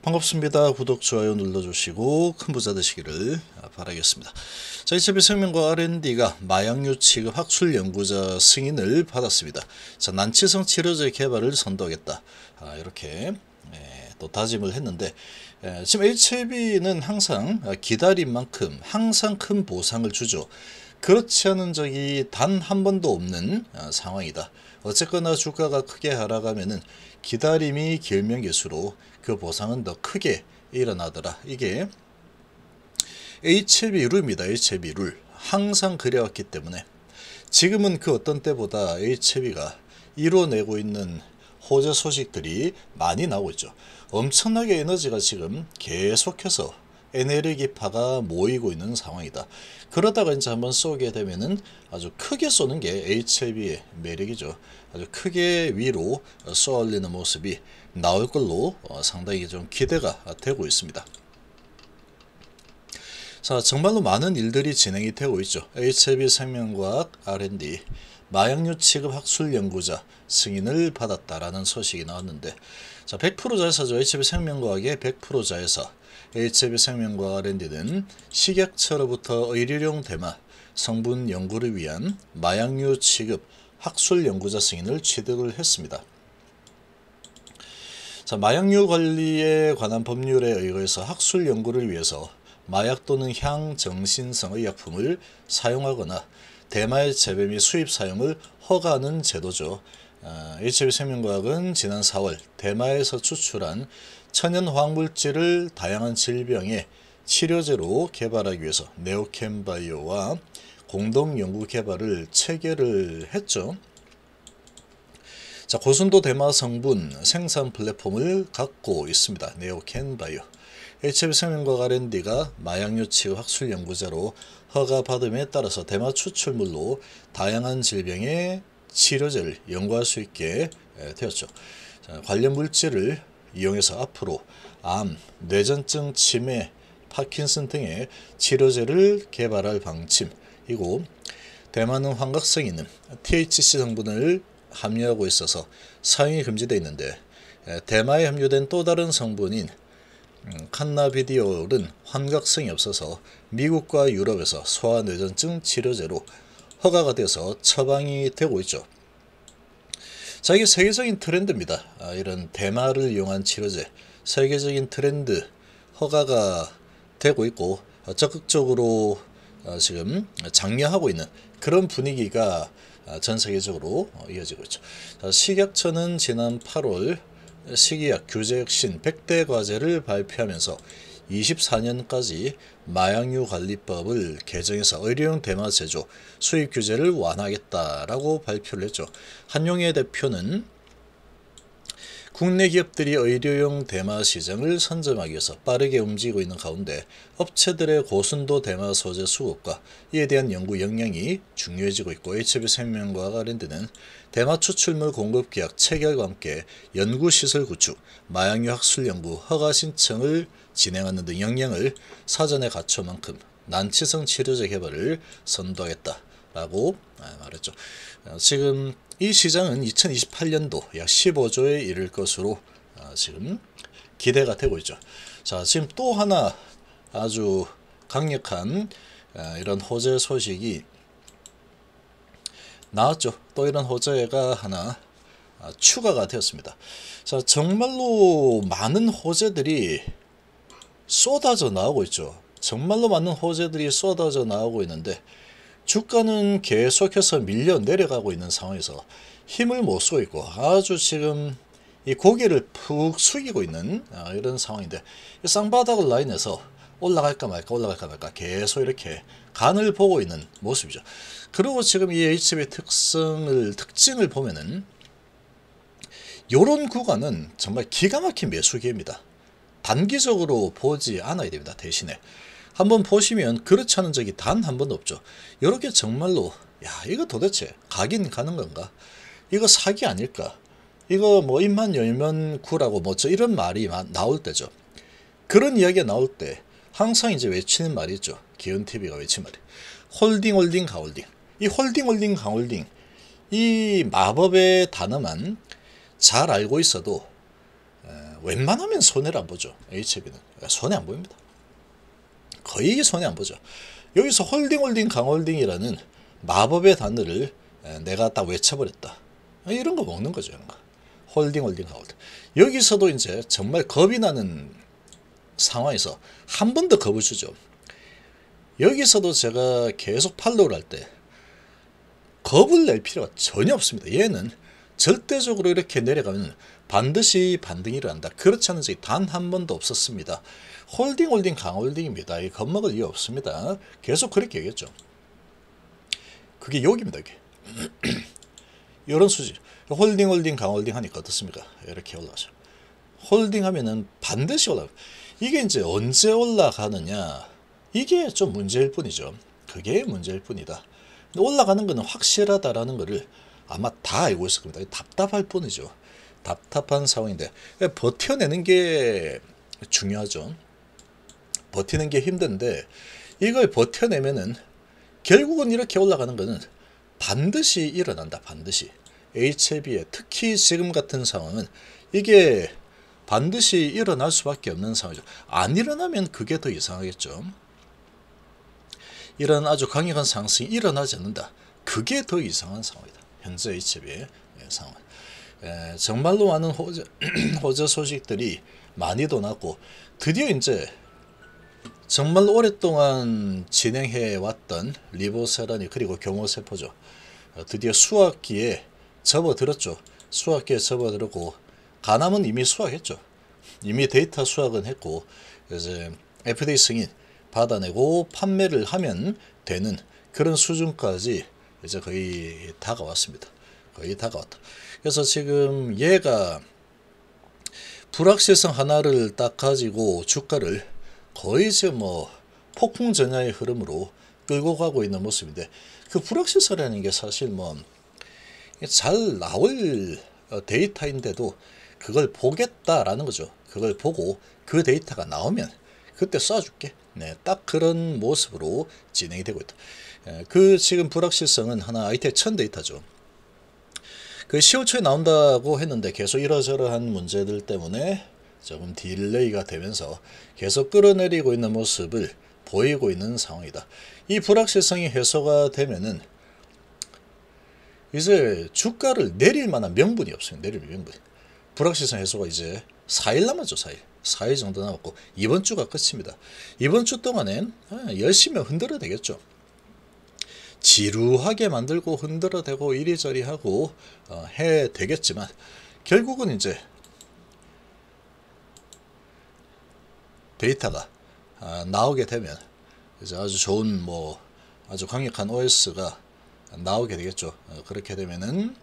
반갑습니다. 구독, 좋아요 눌러주시고 큰 부자 되시기를 바라겠습니다. 자, 이차비 생명과 R&D가 마약류 취급 학술 연구자 승인을 받았습니다. 자, 난치성 치료제 개발을 선도하겠다. 아, 이렇게 예, 또 다짐을 했는데 예, 지금 HIV는 항상 기다린 만큼 항상 큰 보상을 주죠. 그렇지 않은 적이 단 한 번도 없는 아, 상황이다. 어쨌거나 주가가 크게 하락하면 기다림이 길면 길수록 그 보상은 더 크게 일어나더라. 이게 HB 룰입니다. HB 룰. 항상 그래왔기 때문에 지금은 그 어떤 때보다 HB가 이뤄내고 있는 호재 소식들이 많이 나오고 있죠. 엄청나게 에너지가 지금 계속해서 에네르기파가 모이고 있는 상황이다. 그러다가 이제 한번 쏘게 되면은 아주 크게 쏘는 게 HLB의 매력이죠. 아주 크게 위로 쏘올리는 모습이 나올 걸로 어, 상당히 좀 기대가 되고 있습니다. 자, 정말로 많은 일들이 진행이 되고 있죠. HLB 생명과학 R&D 마약류 취급 학술 연구자 승인을 받았다라는 소식이 나왔는데 자, 100% 자회사죠. HB 생명과학의 100% 자회사 h i v 생명과 랜디는 식약처로부터 의료용 대마, 성분 연구를 위한 마약류 취급, 학술 연구자 승인을 취득을 했습니다. 자, 마약류 관리에 관한 법률에 의거해서 학술 연구를 위해서 마약 또는 향 정신성의 약품을 사용하거나 대마의 재배 및 수입 사용을 허가하는 제도죠. HB 아, 생명과학은 지난 4월 대마에서 추출한 천연 화학물질을 다양한 질병의 치료제로 개발하기 위해서 네오캠바이오와 공동 연구 개발을 체결을 했죠. 자, 고순도 대마 성분 생산 플랫폼을 갖고 있습니다. 네오캔바이오. HB 생명과 R&D가 마약류 치유 술 연구자로 허가받음에 따라서 대마 추출물로 다양한 질병의 치료제를 연구할 수 있게 되었죠. 자, 관련 물질을 이용해서 앞으로 암, 뇌전증, 치매, 파킨슨 등의 치료제를 개발할 방침이고 대만은 환각성 있는 THC 성분을 함유하고 있어서 사용이 금지되어 있는데 대마에 함유된 또 다른 성분인 음, 칸나비디올은 환각성이 없어서 미국과 유럽에서 소아뇌전증 치료제로 허가가 돼서 처방이 되고 있죠. 자 이게 세계적인 트렌드입니다. 아, 이런 대마를 이용한 치료제 세계적인 트렌드 허가가 되고 있고 아, 적극적으로 아, 지금 장려하고 있는 그런 분위기가 아, 전 세계적으로 어, 이어지고 있죠. 식약처는 지난 8월 식이약 규제 혁신 100대 과제를 발표하면서 2 4년까지 마약류 관리법을 개정해서 의료용 대마 제조 수입 규제를 완화하겠다라고 발표를 했죠. 한용의 대표는 국내 기업들이 의료용 대마 시장을 선점하기 위해서 빠르게 움직이고 있는 가운데 업체들의 고순도 대마 소재 수급과 이에 대한 연구 역량이 중요해지고 있고 HB생명과 관련드는 대마 추출물 공급 계약 체결과 함께 연구시설 구축, 마약류 학술 연구 허가 신청을 진행하는 등 역량을 사전에 갖춰만큼 난치성 치료제 개발을 선도하겠다. 라고 아, 말했죠. 어, 지금 이 시장은 2028년도 약 15조에 이를 것으로 어, 지금 기대가 되고 있죠. 자, 지금 또 하나 아주 강력한 어, 이런 호재 소식이 나왔죠. 또 이런 호재가 하나 아, 추가가 되었습니다. 자, 정말로 많은 호재들이 쏟아져 나오고 있죠. 정말로 많은 호재들이 쏟아져 나오고 있는데 주가는 계속해서 밀려 내려가고 있는 상황에서 힘을 못 쏘고 있고 아주 지금 이 고개를 푹 숙이고 있는 아, 이런 상황인데 쌍바닥 라인에서 올라갈까 말까 올라갈까 말까 계속 이렇게 간을 보고 있는 모습이죠. 그리고 지금 이 HB의 특성을 특징을 보면은 요런 구간은 정말 기가 막힌 매수기입니다. 단기적으로 보지 않아야 됩니다. 대신에 한번 보시면 그렇지 않은 적이 단 한 번도 없죠. 이렇게 정말로 야 이거 도대체 가긴 가는 건가? 이거 사기 아닐까? 이거 뭐 입만 열면 구라고 뭐죠 이런 말이 나올 때죠. 그런 이야기가 나올 때 항상 이제 외치는 말이 있죠. 기은TV가 외친 말이. 홀딩 홀딩 가홀딩. 이 홀딩 홀딩 가홀딩 이 마법의 단어만 잘 알고 있어도 웬만하면 손해를 안 보죠. HB는 손해 안 보입니다. 거의 손해 안 보죠. 여기서 홀딩 홀딩 강홀딩이라는 마법의 단어를 내가 딱 외쳐버렸다. 아, 이런 거 먹는 거죠. 이런 거. 홀딩 홀딩 강홀딩. 여기서도 이제 정말 겁이 나는 상황에서 한 번 더 겁을 주죠. 여기서도 제가 계속 팔로우를 할 때 겁을 낼 필요가 전혀 없습니다. 얘는 절대적으로 이렇게 내려가면 반드시 반등이 일어난다. 그렇지 않은 적이 단 한 번도 없었습니다. 홀딩 홀딩 강홀딩입니다. 이 겁먹을 이유 없습니다. 계속 그렇게 얘기했죠. 그게 욕입니다. 이게. 이런 수지. 홀딩 홀딩 강홀딩 하니까 어떻습니까? 이렇게 올라가죠. 홀딩 하면은 반드시 올라가 이게 이제 언제 올라가느냐. 이게 좀 문제일 뿐이죠. 그게 문제일 뿐이다. 올라가는 거는 확실하다라는 거를 아마 다 알고 있을 겁니다. 답답할 뿐이죠. 답답한 상황인데 버텨내는 게 중요하죠. 버티는 게 힘든데 이걸 버텨내면은 결국은 이렇게 올라가는 거는 반드시 일어난다. 반드시. HLB에 특히 지금 같은 상황은 이게 반드시 일어날 수밖에 없는 상황이죠. 안 일어나면 그게 더 이상하겠죠. 이런 아주 강력한 상승이 일어나지 않는다. 그게 더 이상한 상황이다. 현재 HLB의 예, 상황. 에, 정말로 많은 호재, 호재 소식들이 많이 도났고 드디어 이제 정말 오랫동안 진행해왔던 리보세라니 그리고 경호세포죠. 어, 드디어 수학기에 접어들었죠. 수학기에 접어들었고 가남은 이미 수학했죠. 이미 데이터 수학은 했고 이제 FDA 승인 받아내고 판매를 하면 되는 그런 수준까지 이제 거의 다가왔습니다. 거의 다가왔다. 그래서 지금 얘가 불확실성 하나를 딱 가지고 주가를 거의 이제 뭐 폭풍 전야의 흐름으로 끌고 가고 있는 모습인데 그 불확실성이라는 게 사실 뭐 잘 나올 어, 데이터인데도 그걸 보겠다라는 거죠. 그걸 보고 그 데이터가 나오면 그때 쏴줄게. 네, 딱 그런 모습으로 진행이 되고 있다. 예, 그 지금 불확실성은 하나 아이템 천 데이터죠. 그 15초에 나온다고 했는데 계속 이러저러한 문제들 때문에 조금 딜레이가 되면서 계속 끌어내리고 있는 모습을 보이고 있는 상황이다. 이 불확실성이 해소가 되면은 이제 주가를 내릴 만한 명분이 없어요. 내릴 명분. 불확실성 해소가 이제 4일 남았죠. 4일. 4일 정도 남았고 이번 주가 끝입니다. 이번 주 동안엔 아, 열심히 흔들어 되겠죠. 지루하게 만들고 흔들어대고 이리저리 하고 어, 해 되겠지만 결국은 이제 데이터가 아, 나오게 되면 이제 아주 좋은 뭐 아주 강력한 OS가 나오게 되겠죠. 어, 그렇게 되면은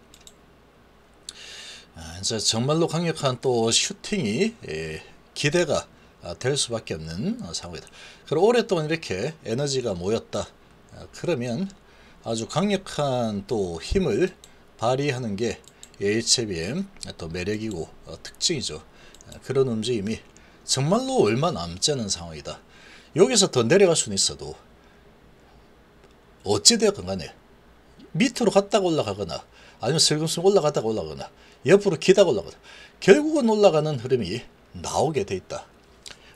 아, 이제 정말로 강력한 또 슈팅이 예, 기대가 아, 될 수밖에 없는 어, 상황이다. 그리고 오랫동안 이렇게 에너지가 모였다. 그러면 아주 강력한 또 힘을 발휘하는 게 HBM 또 매력이고 어, 특징이죠. 그런 움직임이 정말로 얼마 남지 않은 상황이다. 여기서 더 내려갈 수는 있어도 어찌되었건 간에 밑으로 갔다가 올라가거나 아니면 슬금슬 올라가다가 올라가거나 옆으로 기다가 올라가거나 결국은 올라가는 흐름이 나오게 돼 있다.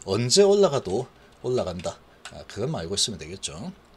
언제 올라가도 올라간다. 아, 그것만 알고 있으면 되겠죠.